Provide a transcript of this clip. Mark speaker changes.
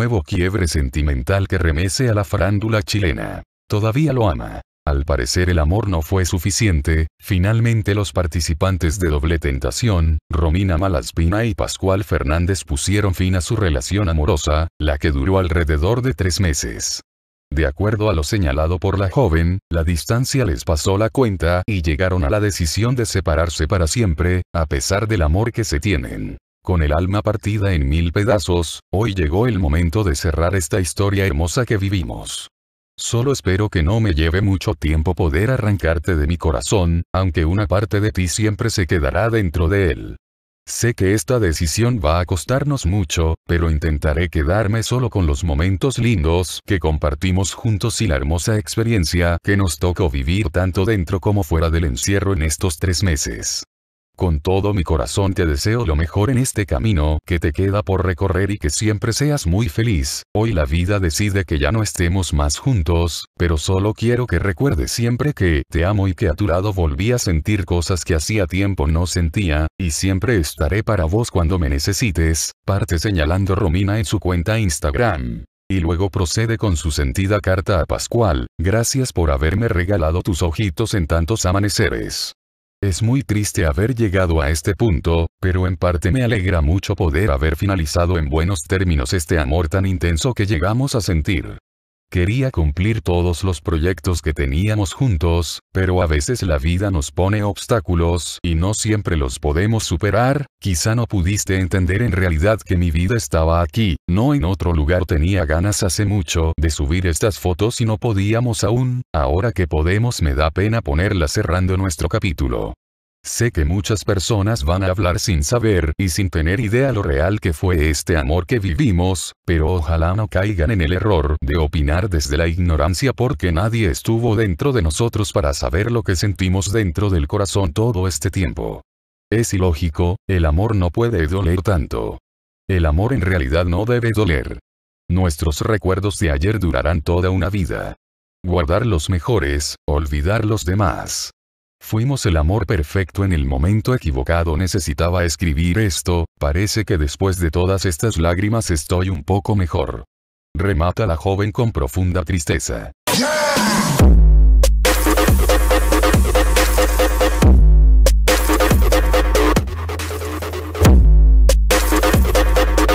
Speaker 1: nuevo quiebre sentimental que remece a la farándula chilena. Todavía lo ama. Al parecer el amor no fue suficiente, finalmente los participantes de Doble Tentación, Romina Malaspina y Pascual Fernández pusieron fin a su relación amorosa, la que duró alrededor de tres meses. De acuerdo a lo señalado por la joven, la distancia les pasó la cuenta y llegaron a la decisión de separarse para siempre, a pesar del amor que se tienen. Con el alma partida en mil pedazos, hoy llegó el momento de cerrar esta historia hermosa que vivimos. Solo espero que no me lleve mucho tiempo poder arrancarte de mi corazón, aunque una parte de ti siempre se quedará dentro de él. Sé que esta decisión va a costarnos mucho, pero intentaré quedarme solo con los momentos lindos que compartimos juntos y la hermosa experiencia que nos tocó vivir tanto dentro como fuera del encierro en estos tres meses. Con todo mi corazón te deseo lo mejor en este camino que te queda por recorrer y que siempre seas muy feliz. Hoy la vida decide que ya no estemos más juntos, pero solo quiero que recuerdes siempre que te amo y que a tu lado volví a sentir cosas que hacía tiempo no sentía, y siempre estaré para vos cuando me necesites, parte señalando Romina en su cuenta Instagram. Y luego procede con su sentida carta a Pascual, gracias por haberme regalado tus ojitos en tantos amaneceres. Es muy triste haber llegado a este punto, pero en parte me alegra mucho poder haber finalizado en buenos términos este amor tan intenso que llegamos a sentir. Quería cumplir todos los proyectos que teníamos juntos, pero a veces la vida nos pone obstáculos y no siempre los podemos superar, quizá no pudiste entender en realidad que mi vida estaba aquí, no en otro lugar tenía ganas hace mucho de subir estas fotos y no podíamos aún, ahora que podemos me da pena ponerlas cerrando nuestro capítulo. Sé que muchas personas van a hablar sin saber y sin tener idea lo real que fue este amor que vivimos, pero ojalá no caigan en el error de opinar desde la ignorancia porque nadie estuvo dentro de nosotros para saber lo que sentimos dentro del corazón todo este tiempo. Es ilógico, el amor no puede doler tanto. El amor en realidad no debe doler. Nuestros recuerdos de ayer durarán toda una vida. Guardar los mejores, olvidar los demás. Fuimos el amor perfecto en el momento equivocado necesitaba escribir esto, parece que después de todas estas lágrimas estoy un poco mejor. Remata la joven con profunda tristeza.